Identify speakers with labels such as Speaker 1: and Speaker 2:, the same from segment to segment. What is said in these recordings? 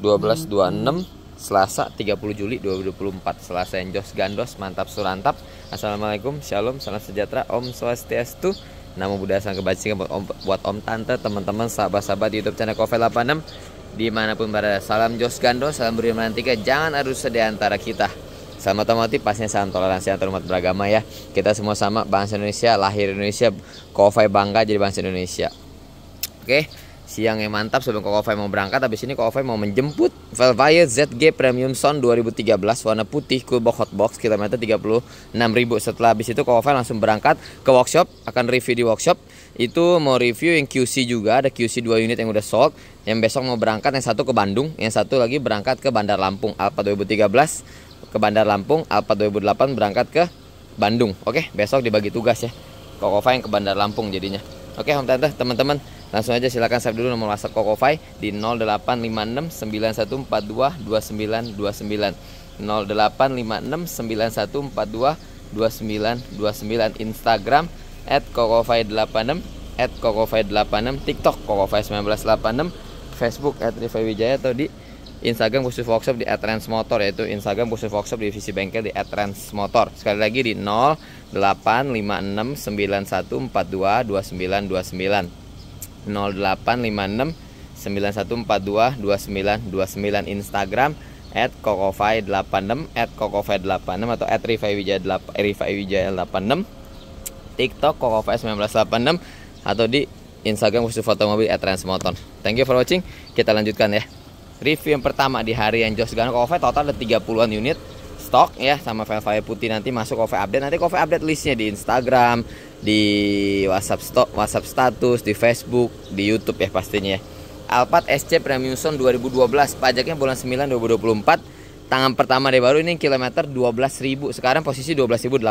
Speaker 1: 1226 Selasa 30 Juli 2024 Selasa yang jos Gandos Mantap Surantap Assalamualaikum Shalom Salam sejahtera Om Swastiastu Namo Buddha Sang Kebajikan buat om, buat om Tante Teman-teman sahabat-sahabat Youtube channel Kovel 86 Dimanapun berada Salam Jos Gandos Salam Beri tiga Jangan harus sedih antara kita Salam otomotif pastinya salam toleransi antar umat beragama ya Kita semua sama bangsa Indonesia Lahir Indonesia Kofai bangga jadi bangsa Indonesia Oke okay? Siang yang mantap sebelum Koko Fai mau berangkat Habis ini Koko Fai mau menjemput Velvaya ZG Premium Sound 2013 Warna putih cool box hot box Kilometer 36.000 Setelah habis itu Koko Fai langsung berangkat ke workshop Akan review di workshop Itu mau review yang QC juga Ada QC 2 unit yang udah sold Yang besok mau berangkat Yang satu ke Bandung Yang satu lagi berangkat ke Bandar Lampung Alfa 2013 Ke Bandar Lampung Alfa 2008 berangkat ke Bandung Oke besok dibagi tugas ya Koko Fai yang ke Bandar Lampung jadinya Oke Om Tante teman-teman Langsung aja silakan save dulu nomor WhatsApp Kokofai di 085691422929. 085691422929 Instagram at kokofai86 at kokofai86 TikTok kokofai1986 Facebook at Rifai Wijaya atau di Instagram khusus workshop di Atrans Motor yaitu Instagram khusus workshop divisi bengkel di Atrans Motor. Sekali lagi di 085691422929. 0856 9142 2929 Instagram at kokofai86 at kokofai86 atau at rifaiwijaya86 eh, TikTok kokofai1986 atau di Instagram khusus foto mobil at transmoton thank you for watching kita lanjutkan ya review yang pertama di hari yang jos Gano kokofai total ada 30an unit stock ya sama file-file putih nanti masuk Coffee Update. Nanti Coffee Update listnya di Instagram, di WhatsApp stok, WhatsApp status, di Facebook, di YouTube ya pastinya ya. Alphard SC Premium Son 2012 pajaknya bulan 9 2024 tangan pertama deh baru ini kilometer 12.000 sekarang posisi 12.800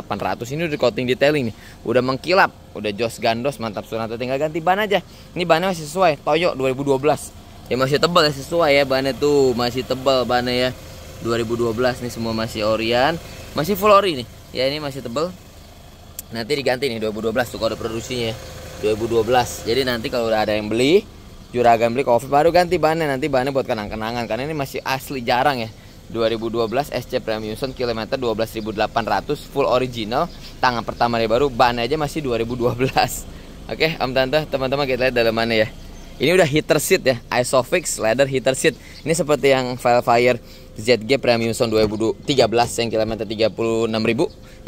Speaker 1: ini udah coating detailing nih udah mengkilap udah jos gandos mantap sunat tinggal ganti ban aja ini bannya masih sesuai Toyo 2012 ya masih tebal ya sesuai ya bannya tuh masih tebal ban ya 2012 nih semua masih Orion masih full ori nih ya ini masih tebel nanti diganti nih 2012 tuh kode produksinya 2012 jadi nanti kalau udah ada yang beli juragan beli cover baru ganti bannya nanti bahannya buat kenang-kenangan karena ini masih asli jarang ya 2012 SC Premium Sun kilometer 12.800 full original tangan pertama dia baru ban aja masih 2012 oke om tante teman-teman kita lihat mana ya ini udah heater seat ya isofix leather heater seat ini seperti yang Velfire ZG Premium Sound 2013 yang kilometer 36.000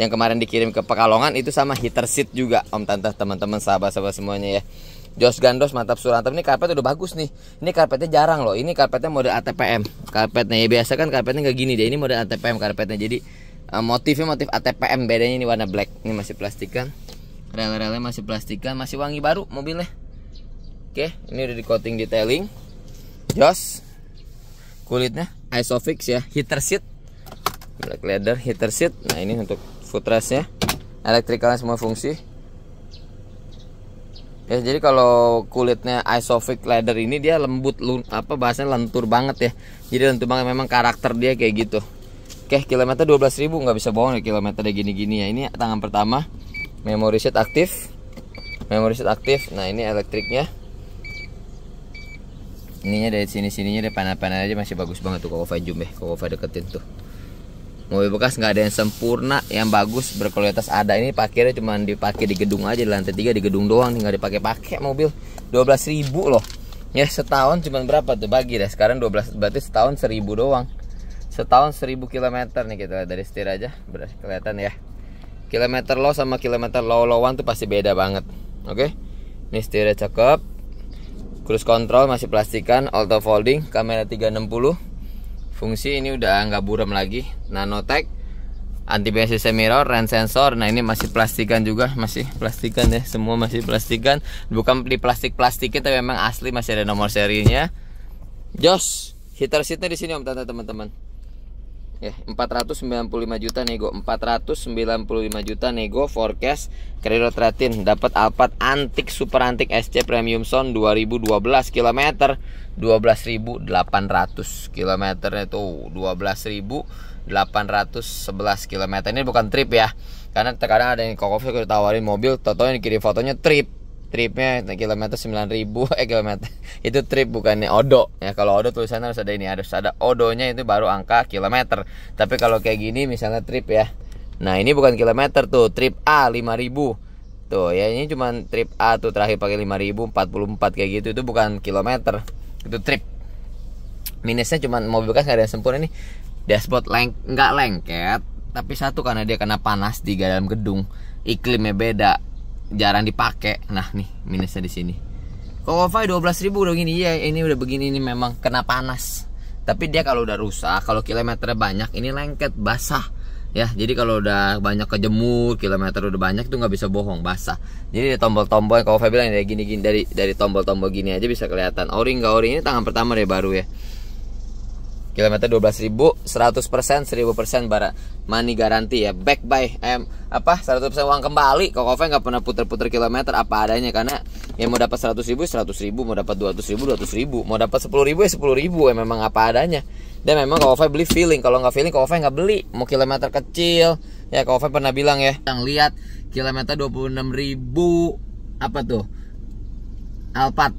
Speaker 1: yang kemarin dikirim ke Pekalongan itu sama heater seat juga Om Tante teman-teman sahabat-sahabat semuanya ya. Jos Gandos mantap surat ini karpet udah bagus nih. Ini karpetnya jarang loh. Ini karpetnya model ATPM. Karpetnya ya biasa kan karpetnya kayak gini deh. Ini model ATPM karpetnya. Jadi eh, motifnya motif ATPM bedanya ini warna black. Ini masih plastikan. Rel-relnya masih plastikan, masih wangi baru mobilnya. Oke, ini udah di coating detailing. Jos kulitnya isofix ya heater seat black leather heater seat nah ini untuk footrest ya elektrikalnya semua fungsi ya jadi kalau kulitnya isofix leather ini dia lembut lun, apa bahasanya lentur banget ya jadi lentur banget memang karakter dia kayak gitu Oke, kilometer 12.000 nggak bisa bohong ya kilometer gini-gini ya. Ini tangan pertama. Memory seat aktif. Memory seat aktif. Nah, ini elektriknya ininya dari sini sininya dari panah-panah aja masih bagus banget tuh kokova jumbe ya kokova deketin tuh mobil bekas nggak ada yang sempurna yang bagus berkualitas ada ini parkirnya cuma dipakai di gedung aja di lantai tiga di gedung doang tinggal dipakai pakai mobil 12.000 loh ya setahun cuma berapa tuh bagi deh sekarang 12 berarti setahun 1000 doang setahun 1000 km nih kita lihat dari setir aja berarti kelihatan ya kilometer low sama kilometer low lowan tuh pasti beda banget oke okay? ini setirnya cakep Cruise control masih plastikan, auto folding, kamera 360. Fungsi ini udah nggak buram lagi. Nanotech, anti BCC mirror, rain sensor. Nah, ini masih plastikan juga, masih plastikan ya. Semua masih plastikan. Bukan di plastik plastik tapi memang asli masih ada nomor serinya. Jos, heater seatnya di sini Om Tante teman-teman ya eh, 495 juta nego 495 juta nego forecast kredit rating dapat Alphard antik super antik SC Premium Sound 2012 km 12.800 km itu 12.811 km ini bukan trip ya karena terkadang ada yang kokoh ditawarin mobil totonya dikirim fotonya trip tripnya kilometer 9000 eh kilometer itu trip bukannya odo ya kalau odo tulisannya harus ada ini harus ada odonya itu baru angka kilometer tapi kalau kayak gini misalnya trip ya nah ini bukan kilometer tuh trip A 5000 tuh ya ini cuma trip A tuh terakhir pakai 5000 44 kayak gitu itu bukan kilometer itu trip minusnya cuma mobil bekas nggak ada yang sempurna nih dashboard leng nggak lengket tapi satu karena dia kena panas di dalam gedung iklimnya beda jarang dipakai nah nih minusnya di sini Kowafai 12.000 udah gini ya ini udah begini ini memang kena panas tapi dia kalau udah rusak kalau kilometernya banyak ini lengket basah ya jadi kalau udah banyak kejemur kilometer udah banyak itu nggak bisa bohong basah jadi tombol-tombol kalau Fai bilang dari gini-gini dari dari tombol-tombol gini aja bisa kelihatan o-ring nggak o ini tangan pertama deh baru ya kilometer 12.000 100% 1000% bara money garanti ya back by em apa 100% uang kembali kok kokove nggak pernah puter-puter kilometer apa adanya karena ya mau dapat 100.000 100.000 mau dapat 200.000 200.000 mau dapat 10.000 ya 10.000 ya memang apa adanya dan memang kokove beli feeling kalau nggak feeling kokove nggak beli mau kilometer kecil ya kokove pernah bilang ya yang lihat kilometer 26.000 apa tuh Alphard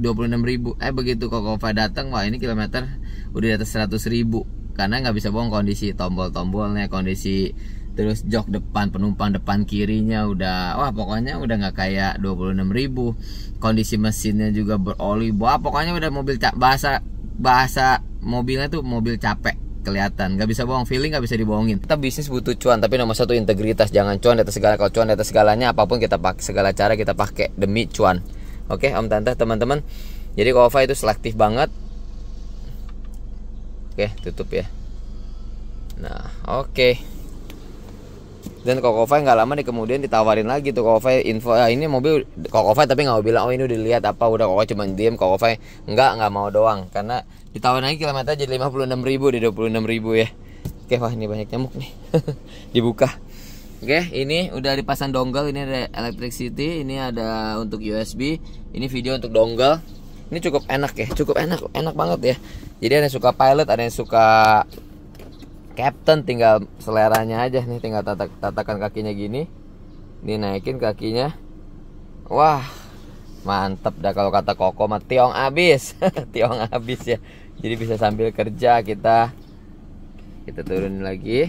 Speaker 1: 26.000 eh begitu kok kokove datang wah ini kilometer udah di atas 100 ribu karena nggak bisa bohong kondisi tombol-tombolnya kondisi terus jok depan penumpang depan kirinya udah wah pokoknya udah nggak kayak 26 ribu kondisi mesinnya juga beroli wah pokoknya udah mobil bahasa bahasa mobilnya tuh mobil capek kelihatan nggak bisa bohong feeling nggak bisa dibohongin kita bisnis butuh cuan tapi nomor satu integritas jangan cuan di atas segala kalau cuan di atas segalanya apapun kita pakai segala cara kita pakai demi cuan oke om tante teman-teman jadi Kova itu selektif banget Oke, tutup ya. Nah, oke. Okay. Dan Kokovai nggak lama nih kemudian ditawarin lagi tuh Kokovai info ah, ini mobil Kokovai tapi nggak mau bilang oh ini udah lihat apa udah Kokovai cuma diem Kokovai nggak nggak mau doang karena ditawarin lagi kilometer jadi 56 ribu di 26 ribu ya. Oke wah ini banyak nyamuk nih dibuka. Oke ini udah dipasang dongle ini ada city ini ada untuk USB ini video untuk dongle ini cukup enak ya cukup enak enak banget ya jadi ada yang suka pilot ada yang suka captain tinggal seleranya aja nih tinggal tatak tatakan kakinya gini dinaikin kakinya wah mantep dah kalau kata koko mah tiong abis tiong abis ya jadi bisa sambil kerja kita kita turun lagi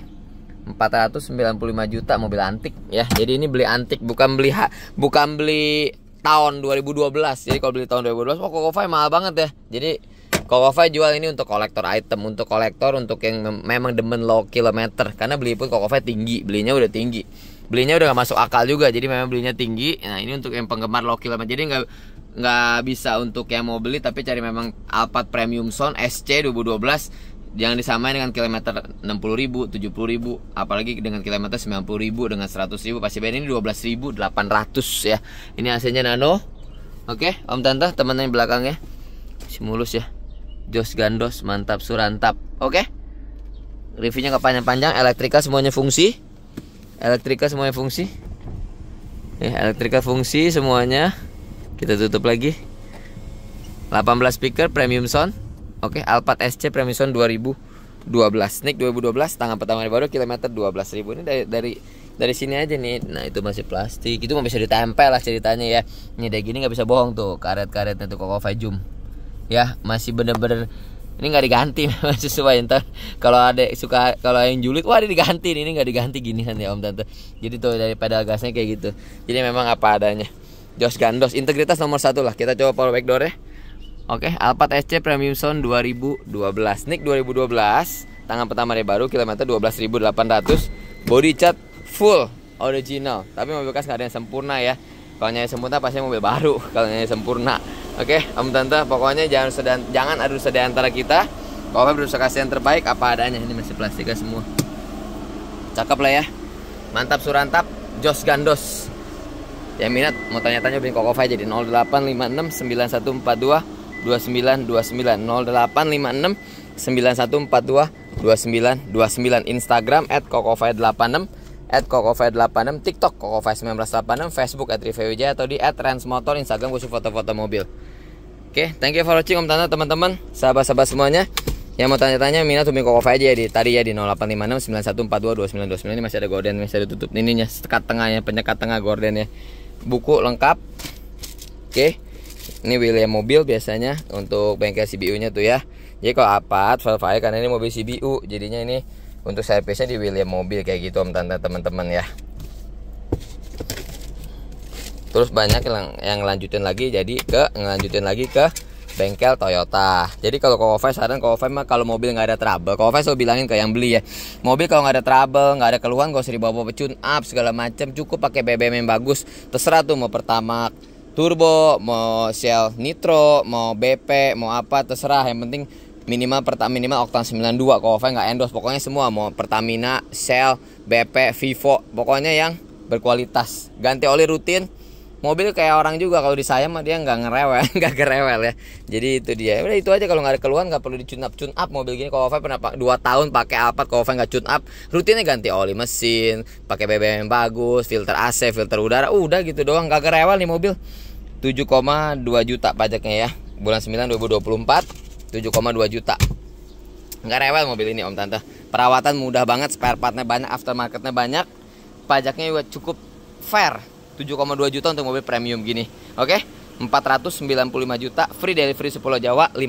Speaker 1: 495 juta mobil antik ya jadi ini beli antik bukan beli bukan beli tahun 2012 jadi kalau beli tahun 2012 oh Kokofai mahal banget ya jadi Kokofai jual ini untuk kolektor item untuk kolektor untuk yang memang demen low kilometer karena beli pun Kokofai tinggi belinya udah tinggi belinya udah gak masuk akal juga jadi memang belinya tinggi nah ini untuk yang penggemar low kilometer jadi nggak nggak bisa untuk yang mau beli tapi cari memang Alphard Premium Sound SC 2012 jangan disamain dengan kilometer 60 ribu, 70 ribu, apalagi dengan kilometer 90 ribu, dengan 100 ribu, pasti ini 12 ribu, 800 ya. Ini AC-nya nano, oke, Om Tante, teman yang belakangnya, simulus ya, Jos Gandos, mantap, surantap, oke. Reviewnya nggak panjang-panjang, elektrika semuanya fungsi, elektrika semuanya fungsi, Eh, elektrika fungsi semuanya, kita tutup lagi. 18 speaker premium sound Oke, okay, Alphard SC Premison 2012. Nick 2012 tangan pertama baru kilometer 12.000. Ini dari dari dari sini aja nih. Nah, itu masih plastik. Itu nggak bisa ditempel lah ceritanya ya. Ini kayak gini nggak bisa bohong tuh. Karet-karetnya tuh kok Fajum. Ya, masih bener-bener ini nggak diganti memang sesuai entar kalau ada suka kalau yang julid wah ini diganti ini nggak diganti gini kan ya om tante jadi tuh dari pedal gasnya kayak gitu jadi memang apa adanya jos gandos integritas nomor satu lah kita coba power back door ya Oke, Alphard SC Premium Sound 2012. Nick 2012, tangan pertama dia baru kilometer 12.800, body cat full original. Tapi mobil bekas nggak ada yang sempurna ya. Kalau nyanyi sempurna pasti mobil baru kalau nyanyi sempurna. Oke, Om Tante, pokoknya jangan sedan, jangan adu seda antara kita. Kalau berusaha kasih yang terbaik apa adanya. Ini masih plastiknya semua. Cakep lah ya. Mantap surantap, Jos Gandos. Yang minat mau tanya-tanya beli Kokova jadi 08569142 2929 0856 Instagram at kokofai86 at kokofai86 TikTok kokofai1986 Facebook at Rivewijaya atau di at Transmotor Instagram khusus foto-foto mobil Oke, okay, thank you for watching Om Tante, teman-teman, sahabat-sahabat semuanya. Yang mau tanya-tanya minat tuh Miko aja ya di tadi ya di 0856 9142 2929 ini masih ada gorden masih ada tutup ininya sekat tengahnya penyekat tengah gordennya. Buku lengkap. Oke. Okay. Ini William mobil biasanya untuk bengkel CBU-nya tuh ya. Jadi kalau apa valve air karena ini mobil CBU, jadinya ini untuk servisnya di William mobil kayak gitu om tante teman-teman ya. Terus banyak yang, yang lanjutin lagi jadi ke ngelanjutin lagi ke bengkel Toyota. Jadi kalau kofes saran kofes mah kalau mobil nggak ada trouble, kofes lo bilangin ke yang beli ya. Mobil kalau nggak ada trouble, nggak ada keluhan, gak seribu dibawa-bawa pecun up segala macam, cukup pakai BBM yang bagus. Terserah tuh mau pertama turbo, mau Shell nitro, mau BP, mau apa terserah yang penting minimal pertama minimal oktan 92 kalau nggak endorse pokoknya semua mau Pertamina, Shell, BP, Vivo pokoknya yang berkualitas ganti oli rutin mobil kayak orang juga kalau di saya mah dia nggak ngerewel nggak kerewel ya jadi itu dia udah itu aja kalau nggak ada keluhan nggak perlu dicun up tune up mobil gini kalau pernah dua tahun pakai Alphard kalau nggak tune up rutinnya ganti oli mesin pakai BBM yang bagus filter AC filter udara udah gitu doang nggak kerewel nih mobil 7,2 juta pajaknya ya bulan 9 2024 7,2 juta nggak rewel mobil ini om tante perawatan mudah banget spare partnya banyak aftermarketnya banyak pajaknya juga cukup fair 7,2 juta untuk mobil premium gini oke okay? 495 juta free delivery 10 Jawa 50%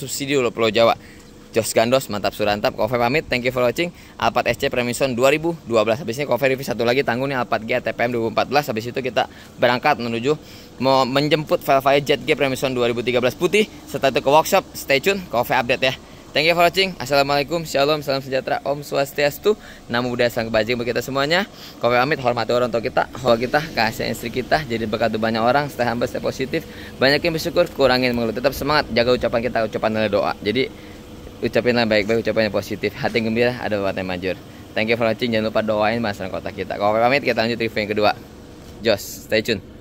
Speaker 1: subsidi 10 Jawa Jos Gandos, mantap surantap. Kofe pamit, thank you for watching. Alphard SC Premison 2012. Habis ini Kofe review satu lagi tanggungnya Alphard G TPM 2014. Habis itu kita berangkat menuju mau menjemput Velfire Jet G Premison 2013 putih. Setelah itu ke workshop, stay tune, Kofe update ya. Thank you for watching. Assalamualaikum, shalom, salam sejahtera, om swastiastu, namo buddhaya, salam kebajikan bagi kita semuanya. Kofe pamit. hormati orang tua kita, hawa kita, kasih istri kita, jadi berkat banyak orang, stay humble, stay positif, Banyak yang bersyukur, kurangin mengeluh, tetap semangat, jaga ucapan kita, ucapan dan doa. Jadi ucapinlah baik-baik ucapan yang positif hati gembira ada yang manjur thank you for watching jangan lupa doain masalah kota kita kalau pamit kita lanjut review yang kedua Joss stay tune